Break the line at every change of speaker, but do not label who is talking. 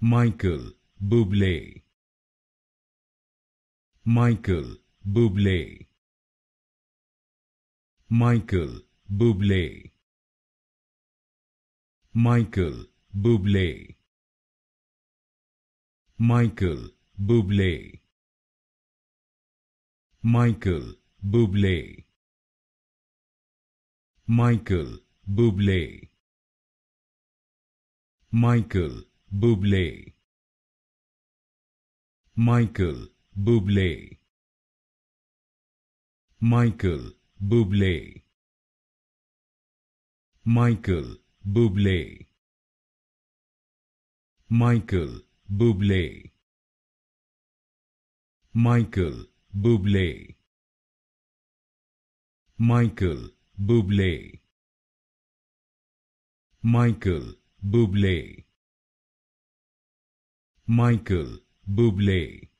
Michael Bublé Michael Bublé Michael Bublé Michael Bublé Michael Bublé Michael Bublé Michael Bublé Michael Bublé Michael Bublé Michael Bublé Michael Bublé Michael Bublé Michael Bublé Michael Bublé Michael Bublé Michael Bublé